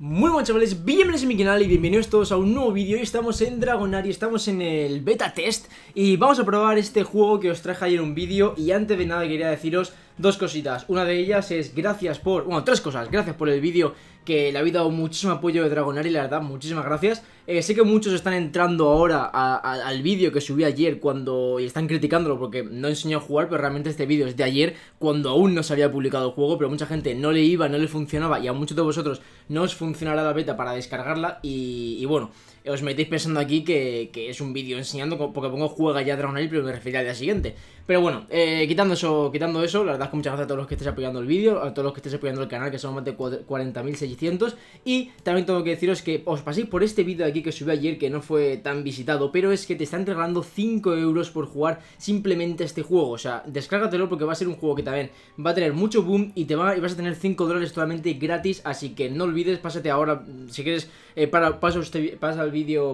Muy buenas chavales, bienvenidos a mi canal y bienvenidos todos a un nuevo vídeo Estamos en Dragonari, estamos en el beta test Y vamos a probar este juego que os traje ayer un vídeo Y antes de nada quería deciros dos cositas Una de ellas es gracias por, bueno tres cosas, gracias por el vídeo que le habéis dado muchísimo apoyo de Dragonari y la verdad, muchísimas gracias. Eh, sé que muchos están entrando ahora al vídeo que subí ayer cuando... y están criticándolo porque no enseñó a jugar, pero realmente este vídeo es de ayer cuando aún no se había publicado el juego, pero mucha gente no le iba, no le funcionaba y a muchos de vosotros no os funcionará la beta para descargarla y, y bueno os metéis pensando aquí que, es un vídeo enseñando, porque pongo juega ya Dragon Age, pero me refería al día siguiente. Pero bueno, eh, quitando eso, quitando eso, la verdad es que muchas gracias a todos los que estéis apoyando el vídeo, a todos los que estéis apoyando el canal, que son más de 40.600. Y también tengo que deciros que os paséis por este vídeo aquí que subí ayer, que no fue tan visitado, pero es que te están regalando 5 euros por jugar simplemente este juego. O sea, descárgatelo porque va a ser un juego que también va a tener mucho boom y te va vas a tener 5 dólares totalmente gratis. Así que no olvides, pásate ahora, si quieres, eh, para, pasa, usted, pasa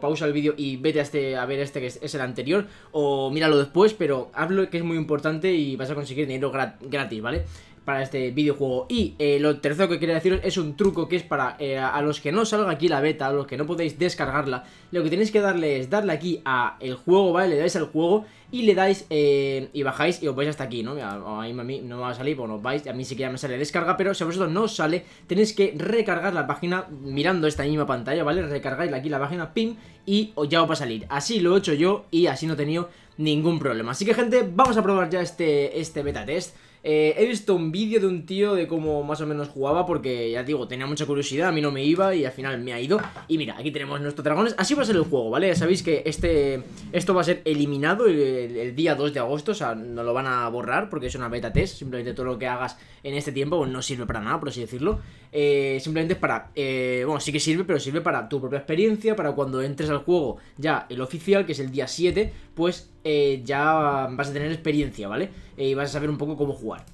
pausa el vídeo y vete a, este, a ver este que es, es, el anterior, o míralo después, pero hazlo que es muy importante y vas a conseguir dinero gratis, ¿vale? para este videojuego. Y eh, lo tercero que quería deciros es un truco que es para eh, a los que no salga aquí la beta, a los que no podéis descargarla, lo que tenéis que darle es darle aquí a el juego, ¿vale? Le dais al juego y le dais eh, y bajáis y os vais hasta aquí, ¿no? A, a, mí no me va a salir, pues os vais, a mí sí que ya me sale descarga, pero si a vosotros no os sale, tenéis que recargar la página mirando esta misma pantalla, ¿vale? Recargáis aquí la página, pim, y ya os va a salir. Así lo he hecho yo y así no he tenido ningún problema. Así que gente, vamos a probar ya este, este beta test. Eh, he visto un vídeo de un tío de cómo más o menos jugaba porque, ya digo, tenía mucha curiosidad, a mí no me iba y al final me ha ido. Y mira, aquí tenemos nuestros dragones. Así va a ser el juego, ¿vale? Ya sabéis que este, esto va a ser eliminado el, día 2 de agosto, o sea, no lo van a borrar porque es una beta test. Simplemente todo lo que hagas en este tiempo pues, no sirve para nada, por así decirlo. Eh, simplemente es para, eh, bueno, sí que sirve, pero sirve para tu propia experiencia, para cuando entres al juego ya el oficial, que es el día 7, pues eh, ya vas a tener experiencia, ¿vale? Eh, y vas a saber un poco cómo jugar.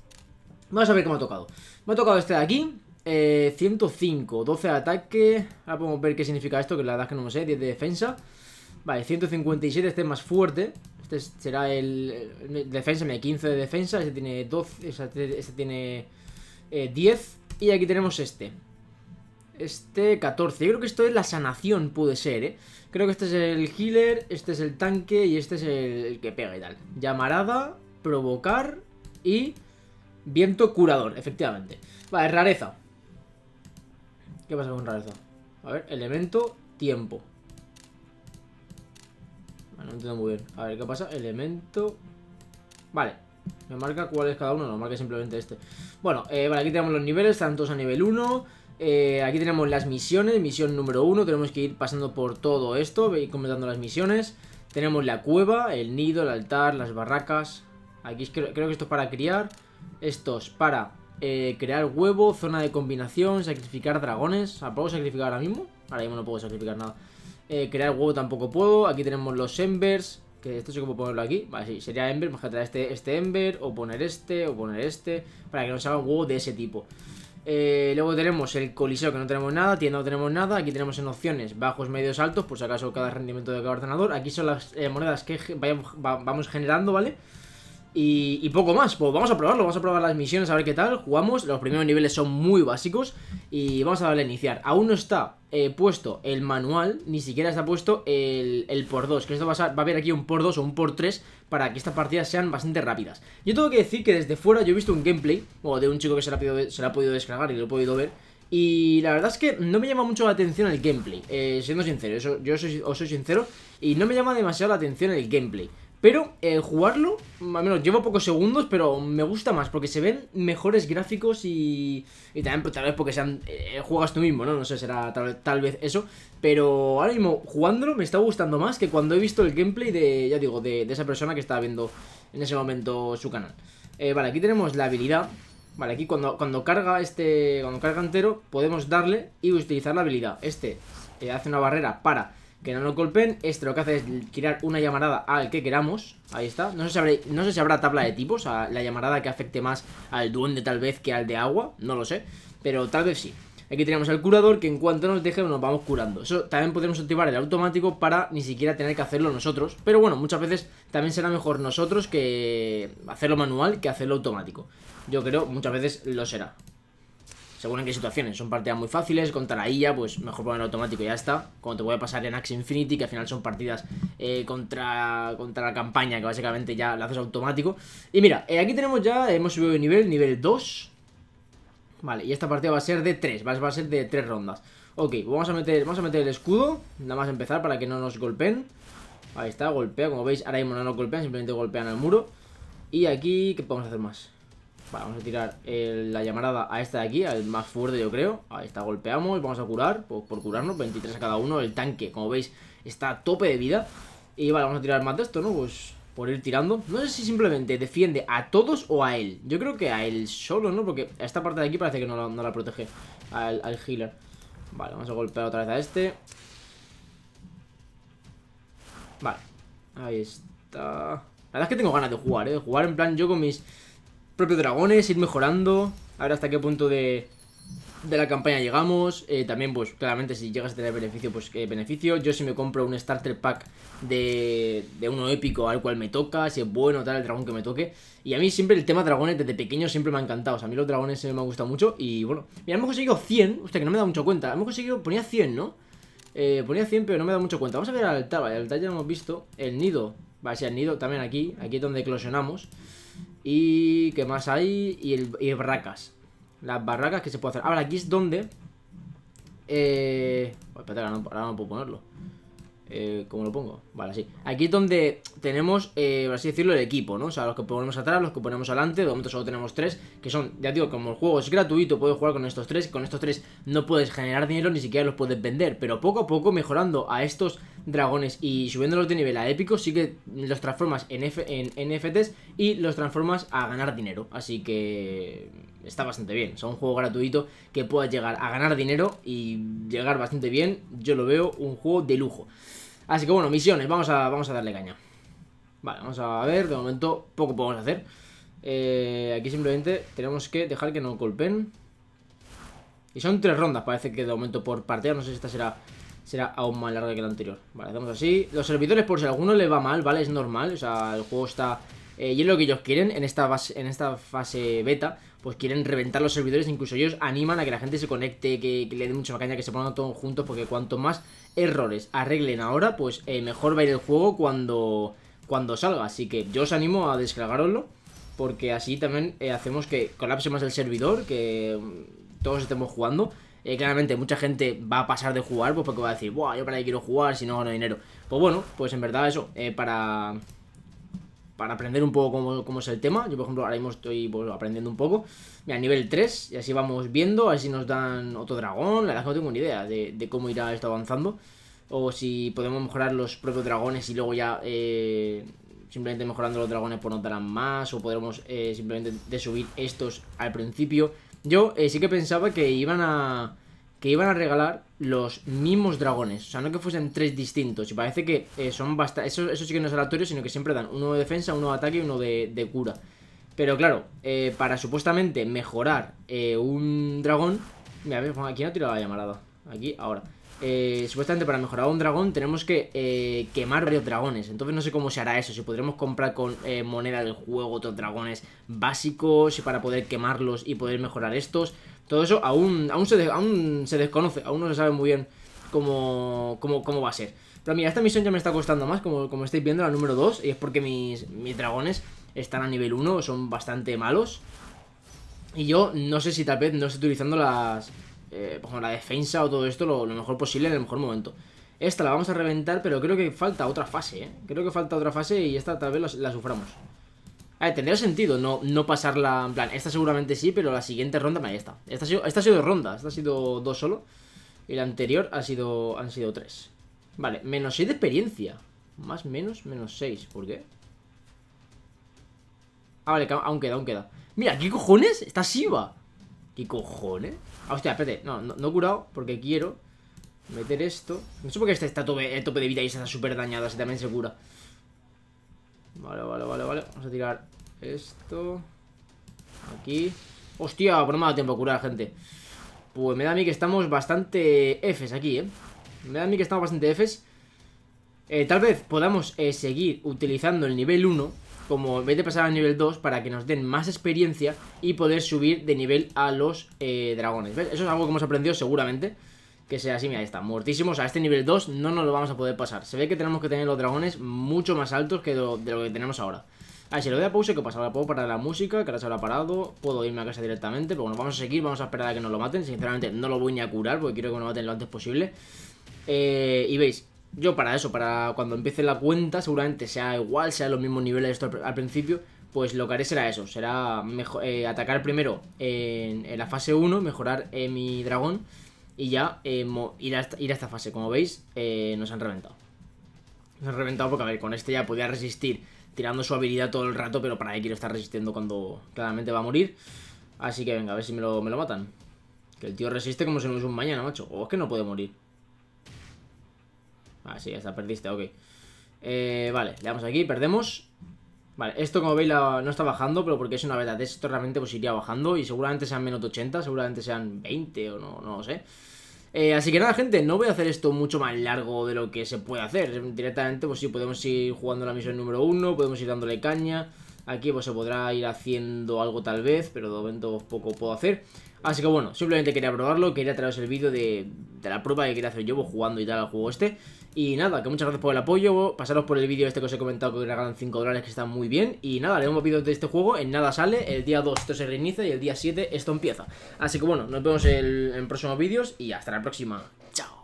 Vamos a ver cómo ha tocado. Me ha tocado este de aquí. 105, eh, 12 de ataque. Ahora podemos ver qué significa esto, que la verdad es que no lo sé. 10 de defensa. Vale, 157, este es más fuerte. Este será el, defensa, me 15 de defensa. Este tiene 12, este, este, tiene 10. Y aquí tenemos este. Este 14. Yo creo que esto es la sanación, puede ser, ¿eh? Creo que este es el healer, este es el tanque y este es el que pega y tal. Llamarada, provocar y viento curador, efectivamente. Vale, rareza. ¿Qué pasa con rareza? A ver, elemento, tiempo. no entiendo muy bien. A ver, ¿qué pasa? Elemento... Vale, me marca cuál es cada uno, no, marca simplemente este. Bueno, eh, vale, aquí tenemos los niveles, están todos a nivel 1... Eh, aquí tenemos las misiones, misión número uno tenemos que ir pasando por todo esto, ir comentando las misiones. Tenemos la cueva, el nido, el altar, las barracas. Aquí creo, que esto es para criar. Estos para eh, crear huevo, zona de combinación, sacrificar dragones. ¿Puedo sacrificar ahora mismo? Ahora mismo no puedo sacrificar nada. Eh, crear huevo tampoco puedo. Aquí tenemos los embers. Que esto sí que puedo ponerlo aquí. Vale, sí, sería ember. Vamos pues a traer este, este ember. O poner este, o poner este. Para que nos haga un huevo de ese tipo. Eh, luego tenemos el coliseo que no tenemos nada, tienda no tenemos nada, aquí tenemos en opciones bajos, medios, altos, por pues si acaso cada rendimiento de cada ordenador. Aquí son las eh, monedas que vamos generando, ¿vale? vale y, poco más, pues vamos a probarlo, vamos a probar las misiones a ver qué tal, jugamos, los primeros niveles son muy básicos y vamos a darle a iniciar. Aún no está eh, puesto el manual, ni siquiera está puesto el, el por 2, que esto va a, haber aquí un por 2 o un por 3 para que estas partidas sean bastante rápidas. Yo tengo que decir que desde fuera yo he visto un gameplay, o de un chico que se lo ha podido, se ha podido descargar y lo he podido ver, y la verdad es que no me llama mucho la atención el gameplay, eh, siendo sincero, yo soy, os soy sincero, y no me llama demasiado la atención el gameplay. Pero eh, jugarlo, al menos llevo pocos segundos, pero me gusta más porque se ven mejores gráficos y, y también pues, tal vez porque sean eh, juegas tú mismo, ¿no? No sé, será tal, vez eso. Pero ahora mismo jugándolo me está gustando más que cuando he visto el gameplay de, ya digo, de, esa persona que estaba viendo en ese momento su canal. Eh, vale, aquí tenemos la habilidad. Vale, aquí cuando, cuando carga este, cuando carga entero, podemos darle y utilizar la habilidad. Este hace una barrera para que no lo golpeen. esto lo que hace es tirar una llamarada al que queramos. Ahí está. No sé si habrá, no sé si habrá tabla de tipos. A la llamarada que afecte más al duende tal vez que al de agua. No lo sé. Pero tal vez sí. Aquí tenemos al curador que en cuanto nos deje nos vamos curando. Eso también podemos activar el automático para ni siquiera tener que hacerlo nosotros. Pero bueno, muchas veces también será mejor nosotros que hacerlo manual que hacerlo automático. Yo creo muchas veces lo será según en qué situaciones. Son partidas muy fáciles, contra la IA, pues mejor poner automático y ya está. Como te voy a pasar en Axe Infinity, que al final son partidas eh, contra, contra la campaña, que básicamente ya la haces automático. Y mira, eh, aquí tenemos ya, hemos subido de nivel, nivel 2. Vale, y esta partida va a ser de 3, va a ser de 3 rondas. Ok, vamos a meter, vamos a meter el escudo, nada más empezar para que no nos golpeen. Ahí está, golpea, como veis, ahora mismo no nos golpean, simplemente golpean al muro. Y aquí, ¿qué podemos hacer más? Vale, vamos a tirar eh, la llamarada a esta de aquí, al más fuerte yo creo. Ahí está, golpeamos y vamos a curar, por, curarnos, 23 a cada uno. El tanque, como veis, está a tope de vida. Y vale, vamos a tirar más de esto, ¿no? Pues por ir tirando. No sé si simplemente defiende a todos o a él. Yo creo que a él solo, ¿no? Porque a esta parte de aquí parece que no la, protege al, al, healer. Vale, vamos a golpear otra vez a este. Vale, ahí está. La verdad es que tengo ganas de jugar, ¿eh? De jugar en plan yo con mis propios dragones, ir mejorando, a ver hasta qué punto de, la campaña llegamos. Eh, también, pues, claramente, si llegas a tener beneficio, pues qué eh, beneficio. Yo si me compro un starter pack de, de uno épico al cual me toca, si es bueno, tal, el dragón que me toque. Y a mí siempre el tema dragones desde pequeño siempre me ha encantado. O sea, a mí los dragones me han gustado mucho y, bueno, mira, hemos conseguido 100. Hostia, que no me he dado mucho cuenta. Hemos conseguido, ponía 100, ¿no? Eh, ponía 100, pero no me he dado mucho cuenta. Vamos a ver al altar, vale, al altar ya lo hemos visto. El nido, a ser el nido también aquí. Aquí es donde eclosionamos. Y... ¿Qué más hay? Y, el, barracas. Las barracas que se puede hacer. Ahora, aquí es donde... Eh... ahora no puedo ponerlo. Eh, ¿Cómo lo pongo? Vale, así. Aquí es donde tenemos, eh, por así decirlo, el equipo, ¿no? O sea, los que ponemos atrás, los que ponemos adelante. De momento solo tenemos tres, que son, ya digo, como el juego es gratuito, puedes jugar con estos tres. Con estos tres no puedes generar dinero, ni siquiera los puedes vender. Pero poco a poco, mejorando a estos dragones y subiéndolos de nivel a épico sí que los transformas en, en NFTs y los transformas a ganar dinero. Así que está bastante bien. O un juego gratuito que pueda llegar a ganar dinero y llegar bastante bien. Yo lo veo un juego de lujo. Así que bueno, misiones, vamos a, vamos a darle caña Vale, vamos a ver, de momento poco podemos hacer eh, Aquí simplemente tenemos que dejar que nos golpeen Y son tres rondas, parece que de momento por partida No sé si esta será, será aún más larga que la anterior Vale, hacemos así Los servidores, por si a alguno le va mal, ¿vale? Es normal, o sea, el juego está... Eh, y es lo que ellos quieren en esta, en esta fase beta pues quieren reventar los servidores, incluso ellos animan a que la gente se conecte, que, le den mucha caña, que se pongan todos juntos, porque cuanto más errores arreglen ahora, pues eh, mejor va a ir el juego cuando, cuando salga. Así que yo os animo a descargaroslo, porque así también eh, hacemos que colapse más el servidor, que mm, todos estemos jugando. Eh, claramente mucha gente va a pasar de jugar, pues porque va a decir, Buah, yo para qué quiero jugar si no gano dinero. Pues bueno, pues en verdad eso, para para aprender un poco cómo, cómo, es el tema. Yo, por ejemplo, ahora mismo estoy pues, aprendiendo un poco. Mira, nivel 3, y así vamos viendo, a ver si nos dan otro dragón. La verdad no tengo ni idea de, cómo irá esto avanzando. O si podemos mejorar los propios dragones y luego ya eh, simplemente mejorando los dragones pues nos darán más. O podremos eh, simplemente de subir estos al principio. Yo eh, sí que pensaba que iban a que iban a regalar los mismos dragones. O sea, no que fuesen tres distintos. Y parece que eh, son bastante... Eso, sí que no es aleatorio, sino que siempre dan uno de defensa, uno de ataque y uno de, cura. Pero claro, eh, para supuestamente mejorar eh, un dragón... Mira, aquí no ha tirado la llamarada. Aquí, ahora. supuestamente para mejorar un dragón tenemos que quemar varios dragones. Entonces no sé cómo se hará eso. Si podremos comprar con moneda del juego otros dragones básicos Y para poder quemarlos y poder mejorar estos... Todo eso aún, aún, se, aún se desconoce, aún no se sabe muy bien cómo, cómo, va a ser. Pero mira, esta misión ya me está costando más, como, como estáis viendo, la número 2. Y es porque mis, mis dragones están a nivel 1, son bastante malos. Y yo no sé si tal vez no estoy utilizando las... Eh, pues la defensa o todo esto lo, mejor posible en el mejor momento. Esta la vamos a reventar, pero creo que falta otra fase, ¿eh? Creo que falta otra fase y esta tal vez la suframos tendría sentido no, no pasarla, en plan, esta seguramente sí, pero la siguiente ronda, ahí está. Esta ha sido, esta ha ronda, esta ha sido dos solo. Y la anterior ha sido, han sido tres. Vale, menos seis de experiencia. Más, menos, menos seis, ¿Por qué? Ah, vale, aún queda, aún queda. Mira, ¿qué cojones? Está Shiva. ¿Qué cojones? Ah, hostia, espérate. No, no, he curado porque quiero meter esto. No sé por qué este está tope, de vida y está súper dañada. así también se cura. Vale, vale, vale, vale. Vamos a tirar esto. Aquí. Hostia, por pues no me tiempo a curar, gente. Pues me da a mí que estamos bastante Fs aquí, ¿eh? Me da a mí que estamos bastante Fs. Eh, tal vez podamos eh, seguir utilizando el nivel 1 como en vez de pasar al nivel 2 para que nos den más experiencia y poder subir de nivel a los eh, dragones. ¿Ves? Eso es algo que hemos aprendido seguramente que sea así, mira, está, muertísimos, a este nivel 2 no nos lo vamos a poder pasar, se ve que tenemos que tener los dragones mucho más altos que lo, de lo que tenemos ahora. A ver, si lo voy a pause, que pasa? para puedo la música, que ahora se habrá parado, puedo irme a casa directamente, pero bueno, vamos a seguir, vamos a esperar a que nos lo maten, sinceramente no lo voy ni a curar porque quiero que nos maten lo antes posible. Eh, y veis, yo para eso, para cuando empiece la cuenta, seguramente sea igual, sea los mismos niveles esto al principio, pues lo que haré será eso, será eh, atacar primero en, la fase 1, mejorar eh, mi dragón y ya eh, ir, a esta, ir, a esta, fase. Como veis, eh, nos han reventado. Nos han reventado porque, a ver, con este ya podía resistir tirando su habilidad todo el rato, pero para qué quiero estar resistiendo cuando claramente va a morir. Así que venga, a ver si me lo, matan. Que el tío resiste como si no hubiese un mañana, macho. O es que no puede morir. Ah, sí, está, perdiste, ok. Eh, vale, le damos aquí, perdemos. Vale, esto como veis no está bajando, pero porque es una verdad, esto realmente pues iría bajando y seguramente sean menos de 80, seguramente sean 20 o no, no lo sé. Eh, así que nada, gente, no voy a hacer esto mucho más largo de lo que se puede hacer. Directamente, pues sí, podemos ir jugando la misión número 1, podemos ir dándole caña. Aquí pues, se podrá ir haciendo algo tal vez, pero de momento poco puedo hacer. Así que bueno, simplemente quería probarlo, quería traeros el vídeo de, la prueba que quería hacer yo pues, jugando y tal al juego este. Y nada, que muchas gracias por el apoyo, pasaros por el vídeo este que os he comentado que regalan 5 dólares que está muy bien. Y nada, le hemos vídeo de este juego, en nada sale, el día 2 esto se reinicia y el día 7 esto empieza. Así que bueno, nos vemos en próximos vídeos y hasta la próxima. Chao.